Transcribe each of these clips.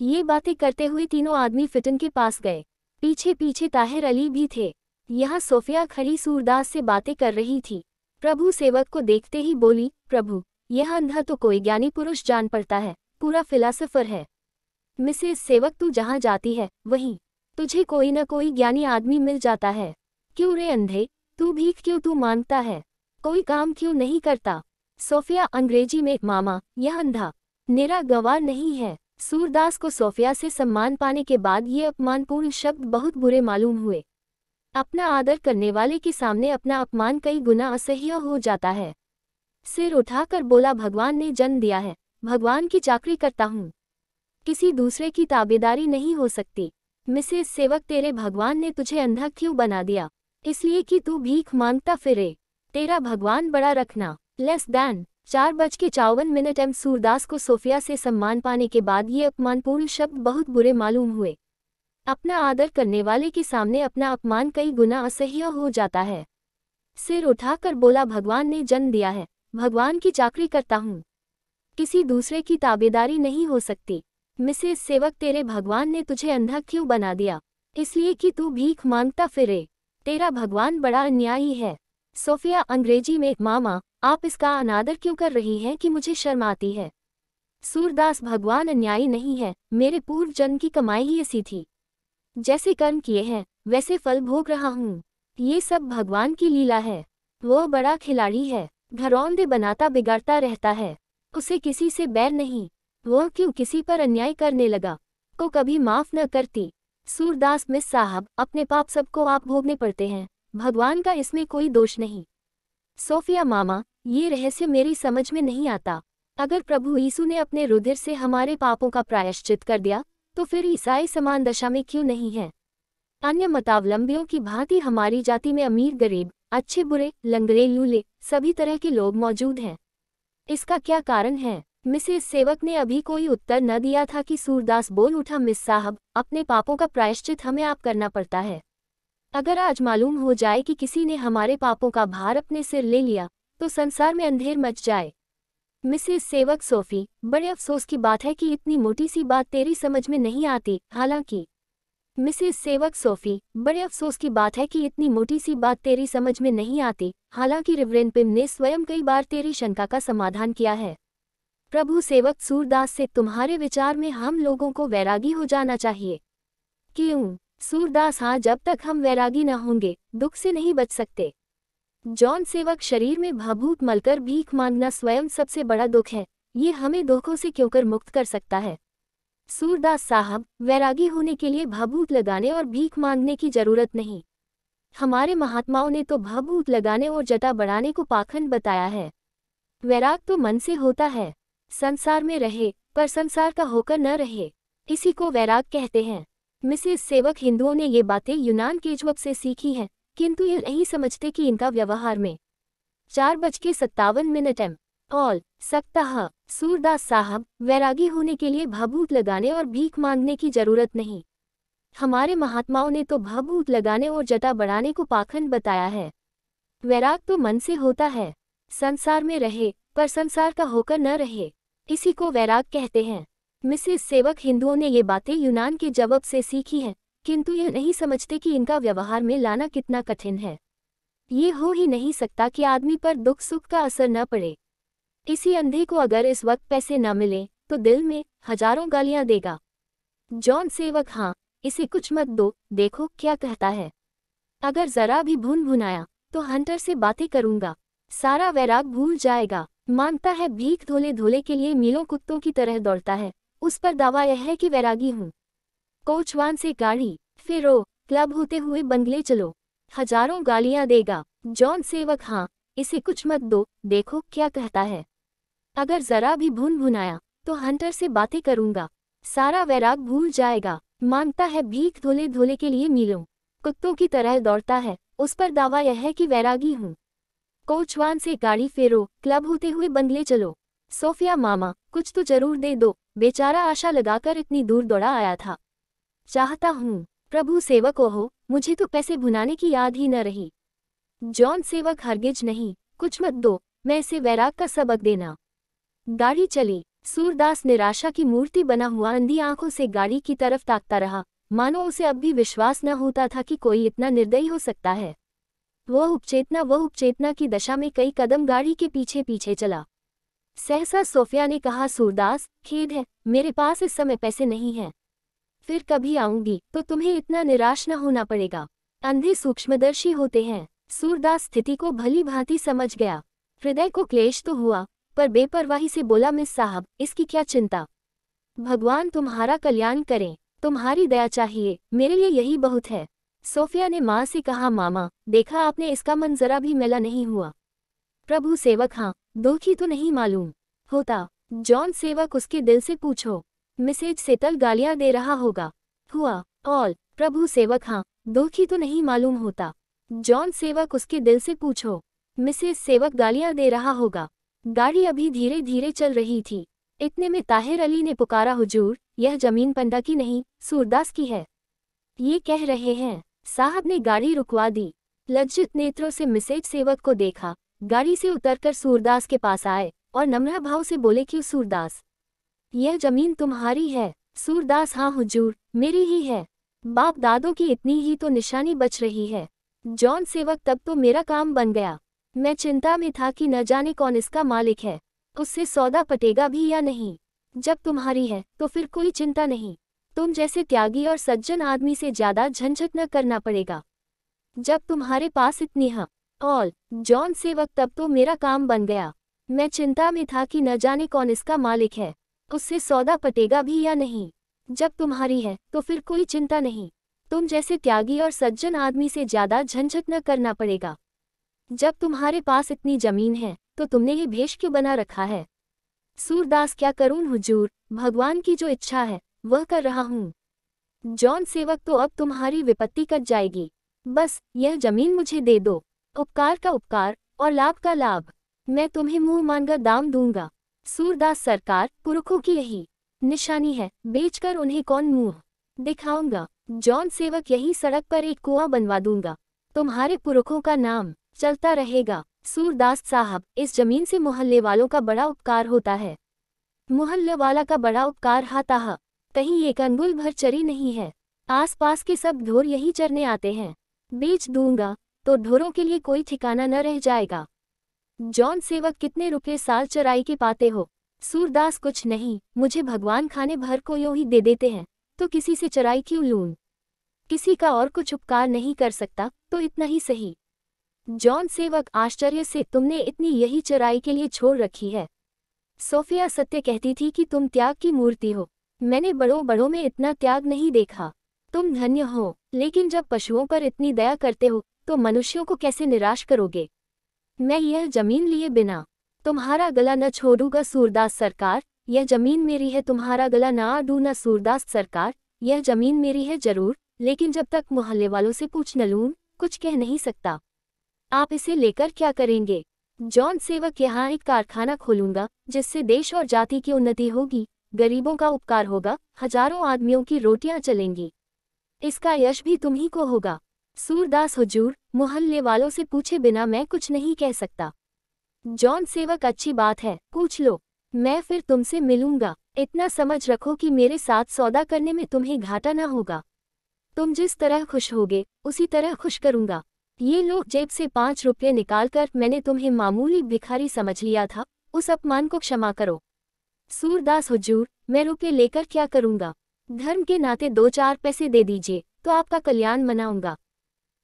ये बातें करते हुए तीनों आदमी फिटन के पास गए पीछे पीछे ताहिर अली भी थे यहाँ सोफिया खड़ी सूरदास से बातें कर रही थी प्रभु सेवक को देखते ही बोली प्रभु यह अंधा तो कोई ज्ञानी पुरुष जान पड़ता है पूरा फिलासफर है मिसेस सेवक तू जहाँ जाती है वहीं तुझे कोई न कोई ज्ञानी आदमी मिल जाता है क्यों रे अंधे तू भीख क्यों तू मांगता है कोई काम क्यों नहीं करता सोफिया अंग्रेजी में मामा यह अंधा निरा गवार नहीं है सूरदास को सोफिया से सम्मान पाने के बाद ये अपमानपूर्ण शब्द बहुत बुरे मालूम हुए अपना आदर करने वाले के सामने अपना अपमान कई गुना असह्य हो जाता है सिर उठाकर बोला भगवान ने जन्म दिया है भगवान की चाकरी करता हूँ किसी दूसरे की ताबेदारी नहीं हो सकती मिसेज सेवक तेरे भगवान ने तुझे अंधा क्यों बना दिया इसलिए कि तू भीख मांगता फिरे तेरा भगवान बड़ा रखना लेस दैन चार बज के चौवन मिनट एम सूरदास को सोफिया से सम्मान पाने के बाद ये अपमानपूर्ण शब्द बहुत बुरे मालूम हुए अपना आदर करने वाले के सामने अपना अपमान कई गुना असह्य हो जाता है सिर उठाकर बोला भगवान ने जन्म दिया है भगवान की चाकरी करता हूँ किसी दूसरे की ताबेदारी नहीं हो सकती मिसेज सेवक तेरे भगवान ने तुझे अंधा क्यों बना दिया इसलिए कि तू भीख मांगता फिरे तेरा भगवान बड़ा अन्यायी है सोफिया अंग्रेजी में मामा आप इसका अनादर क्यों कर रही हैं कि मुझे शर्म आती है सूरदास भगवान अन्यायी नहीं है मेरे पूर्व जन्म की कमाई ही ऐसी थी जैसे कर्म किए हैं वैसे फल भोग रहा हूँ ये सब भगवान की लीला है वह बड़ा खिलाड़ी है घरौंदे बनाता बिगाड़ता रहता है उसे किसी से बैर नहीं वो क्यों किसी पर अन्याय करने लगा को कभी माफ न करती सूरदास मिस साहब अपने पाप सबको आप भोगने पड़ते हैं भगवान का इसमें कोई दोष नहीं सोफिया मामा ये रहस्य मेरी समझ में नहीं आता अगर प्रभु यीशु ने अपने रुधिर से हमारे पापों का प्रायश्चित कर दिया तो फिर ईसाई समान दशा में क्यों नहीं है अन्य मतावलंबियों की भांति हमारी जाति में अमीर गरीब अच्छे बुरे लंगड़े लूले सभी तरह के लोग मौजूद हैं इसका क्या कारण है मिसेस सेवक ने अभी कोई उत्तर न दिया था कि सूरदास बोल उठा मिस साहब अपने पापों का प्रायश्चित हमें आप करना पड़ता है अगर आज मालूम हो जाए कि किसी ने हमारे पापों का भार अपने सिर ले लिया तो संसार में अंधेर मच जाए मिसेस सेवक सोफी बड़े अफसोस की बात है कि इतनी मोटी सी बात तेरी समझ में नहीं आती हालांकि मिसेस सेवक सोफी बड़े अफसोस की बात है कि इतनी मोटी सी बात तेरी समझ में नहीं आती हालांकि रिवरेन पिम ने स्वयं कई बार तेरी शंका का समाधान किया है प्रभु सेवक सूरदास से तुम्हारे विचार में हम लोगों को वैरागी हो जाना चाहिए क्यों सूरदास हाँ जब तक हम वैरागी न होंगे दुख से नहीं बच सकते जॉन सेवक शरीर में भभूत मलकर भीख मांगना स्वयं सबसे बड़ा दुख है ये हमें दुखों से क्यों कर मुक्त कर सकता है सूरदास साहब वैरागी होने के लिए भभूत लगाने और भीख मांगने की जरूरत नहीं हमारे महात्माओं ने तो भभूत लगाने और जटा बढ़ाने को पाखंड बताया है वैराग तो मन से होता है संसार में रहे पर संसार का होकर न रहे इसी को वैराग कहते हैं मिसेस सेवक हिंदुओं ने ये बातें यूनान जब से सीखी हैं किंतु ये नहीं समझते कि इनका व्यवहार में चार बज के सत्तावन मिनट एम ऑल सकता सूरदास साहब वैरागी होने के लिए भभूत लगाने और भीख मांगने की जरूरत नहीं हमारे महात्माओं ने तो भभूत लगाने और जटा बढ़ाने को पाखंड बताया है वैराग तो मन से होता है संसार में रहे पर संसार का होकर न रहे इसी को वैराग कहते हैं मिसेस सेवक हिंदुओं ने ये बातें यूनान के जवाब से सीखी हैं किंतु यह नहीं समझते कि इनका व्यवहार में लाना कितना कठिन है ये हो ही नहीं सकता कि आदमी पर दुख सुख का असर न पड़े इसी अंधे को अगर इस वक्त पैसे न मिले तो दिल में हजारों गालियां देगा जॉन सेवक हाँ इसे कुछ मत दो देखो क्या कहता है अगर जरा भी भून भुनाया तो हंटर से बातें करूंगा सारा वैराग भूल जाएगा मानता है भीख धोले धोले के लिए मीलों कुत्तों की तरह दौड़ता है उस पर दावा यह है कि वैरागी हूँ कोचवान से गाड़ी फिरो क्लब होते हुए बंगले चलो हजारों गालियां देगा जॉन सेवक हाँ इसे कुछ मत दो देखो क्या कहता है अगर जरा भी भुन भुनाया तो हंटर से बातें करूंगा सारा वैराग भूल जाएगा मांगता है भीख धोले धोले के लिए मिलो कुत्तों की तरह दौड़ता है उस पर दावा यह है कि वैरागी हूँ कोचवान से गाड़ी फेरो क्लब होते हुए बंगले चलो सोफिया मामा कुछ तो जरूर दे दो बेचारा आशा लगाकर इतनी दूर दौड़ा आया था चाहता हूँ प्रभु सेवक हो मुझे तो पैसे भुनाने की याद ही न रही जॉन सेवक हरगिज नहीं कुछ मत दो मैं इसे वैराग का सबक देना गाड़ी चली सूरदास निराशा की मूर्ति बना हुआ अंधी आंखों से गाड़ी की तरफ ताकता रहा मानो उसे अब भी विश्वास न होता था कि कोई इतना निर्दयी हो सकता है वह उपचेतना वह उपचेतना की दशा में कई कदम गाड़ी के पीछे पीछे चला सहसा सोफिया ने कहा सूरदास खेद है मेरे पास इस समय पैसे नहीं हैं फिर कभी आऊंगी तो तुम्हें इतना निराश न होना पड़ेगा अंधे सूक्ष्मदर्शी होते हैं सूरदास स्थिति को भली भांति समझ गया हृदय को क्लेश तो हुआ पर बेपरवाही से बोला मिस साहब इसकी क्या चिंता भगवान तुम्हारा कल्याण करें तुम्हारी दया चाहिए मेरे लिए यही बहुत है सोफिया ने माँ से कहा मामा देखा आपने इसका मन जरा भी मेला नहीं हुआ प्रभु सेवक हाँ दुखी तो नहीं मालूम होता जॉन सेवक उसके दिल से पूछो मिसेज सेतल गालियां दे रहा होगा हुआ ऑल प्रभु सेवक हाँ दुखी तो नहीं मालूम होता जॉन सेवक उसके दिल से पूछो मिसेज सेवक गालियां दे रहा होगा गाड़ी अभी धीरे धीरे चल रही थी इतने में ताहिर अली ने पुकारा हुजूर यह जमीन पंडा की नहीं सूरदास की है ये कह रहे हैं साहब ने गाड़ी रुकवा दी लज्जित नेत्रों से मिसेज सेवक को देखा गाड़ी से उतरकर सूरदास के पास आए और नम्र भाव से बोले कि सूरदास यह जमीन तुम्हारी है सूरदास हाँ हुजूर मेरी ही है बाप दादों की इतनी ही तो निशानी बच रही है जॉन सेवक तब तो मेरा काम बन गया मैं चिंता में था कि न जाने कौन इसका मालिक है उससे सौदा पटेगा भी या नहीं जब तुम्हारी है तो फिर कोई चिंता नहीं तुम जैसे त्यागी और सज्जन आदमी से ज्यादा झंझट न करना पड़ेगा जब तुम्हारे पास इतनी है ऑल जॉन सेवक तब तो मेरा काम बन गया मैं चिंता में था कि न जाने कौन इसका मालिक है उससे सौदा पटेगा भी या नहीं जब तुम्हारी है तो फिर कोई चिंता नहीं तुम जैसे त्यागी और सज्जन आदमी से ज्यादा झंझट न करना पड़ेगा जब तुम्हारे पास इतनी जमीन है तो तुमने ये भेष क्यों बना रखा है सूरदास क्या करूं हुजूर भगवान की जो इच्छा है वह कर रहा हूँ जॉन सेवक तो अब तुम्हारी विपत्ति कट जाएगी बस यह जमीन मुझे दे दो उपकार का उपकार और लाभ का लाभ मैं तुम्हें मुंह मांगा दाम दूंगा सूरदास सरकार पुरुखों की यही निशानी है बेचकर उन्हें कौन मुंह दिखाऊंगा जॉन सेवक यही सड़क पर एक कुआं बनवा दूंगा तुम्हारे पुरुखों का नाम चलता रहेगा सूरदास साहब इस जमीन से मोहल्ले वालों का बड़ा उपकार होता है मोहल्ले वाला का बड़ा उपकार हाता कहीं एक अंगुल भर चरी नहीं है आसपास के सब ढोर यही चरने आते हैं बेच दूंगा तो ढोरों के लिए कोई ठिकाना न रह जाएगा जॉन सेवक कितने रुपये साल चराई के पाते हो सूरदास कुछ नहीं मुझे भगवान खाने भर को यो ही दे देते हैं तो किसी से चराई क्यों लूं किसी का और कुछ उपकार नहीं कर सकता तो इतना ही सही जॉन सेवक आश्चर्य से तुमने इतनी यही चराई के लिए छोड़ रखी है सोफिया सत्य कहती थी कि तुम त्याग की मूर्ति हो मैंने बड़ों बड़ों में इतना त्याग नहीं देखा तुम धन्य हो लेकिन जब पशुओं पर इतनी दया करते हो तो मनुष्यों को कैसे निराश करोगे मैं यह जमीन लिए बिना तुम्हारा गला न छोड़ूंगा सूरदास सरकार यह जमीन मेरी है तुम्हारा गला ना आडू न सूरदास सरकार यह जमीन मेरी है जरूर लेकिन जब तक मोहल्ले वालों से पूछ न लूँ कुछ कह नहीं सकता आप इसे लेकर क्या करेंगे जॉन सेवक यहाँ एक कारखाना खोलूंगा जिससे देश और जाति की उन्नति होगी गरीबों का उपकार होगा हजारों आदमियों की रोटियां चलेंगी इसका यश भी तुम्ही को होगा सूरदास हुजूर मोहल्ले वालों से पूछे बिना मैं कुछ नहीं कह सकता जॉन सेवक अच्छी बात है पूछ लो मैं फिर तुमसे मिलूंगा इतना समझ रखो कि मेरे साथ सौदा करने में तुम्हें घाटा न होगा तुम जिस तरह खुश होगे उसी तरह खुश करूंगा ये लोग जेब से पाँच रुपये निकालकर मैंने तुम्हें मामूली भिखारी समझ लिया था उस अपमान को क्षमा करो सूरदास हुजूर मैं रुपये लेकर क्या करूंगा धर्म के नाते दो चार पैसे दे दीजिए तो आपका कल्याण मनाऊंगा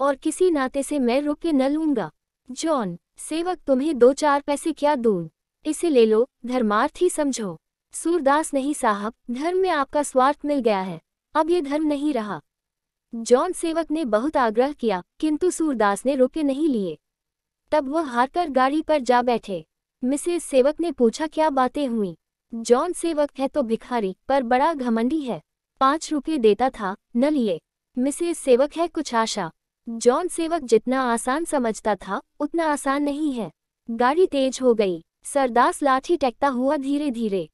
और किसी नाते से मैं रुक के न लूंगा जॉन सेवक तुम्हें दो चार पैसे क्या दूं इसे ले लो धर्मार्थ ही समझो सूरदास नहीं साहब धर्म में आपका स्वार्थ मिल गया है अब ये धर्म नहीं रहा जॉन सेवक ने बहुत आग्रह किया किंतु सूरदास ने रुके नहीं लिए तब वह हारकर गाड़ी पर जा बैठे मिसेस सेवक ने पूछा क्या बातें हुई जॉन सेवक है तो भिखारी पर बड़ा घमंडी है पाँच रुपये देता था न लिए मिसेस सेवक है कुछ आशा जॉन सेवक जितना आसान समझता था उतना आसान नहीं है गाड़ी तेज हो गई सरदास लाठी टेकता हुआ धीरे धीरे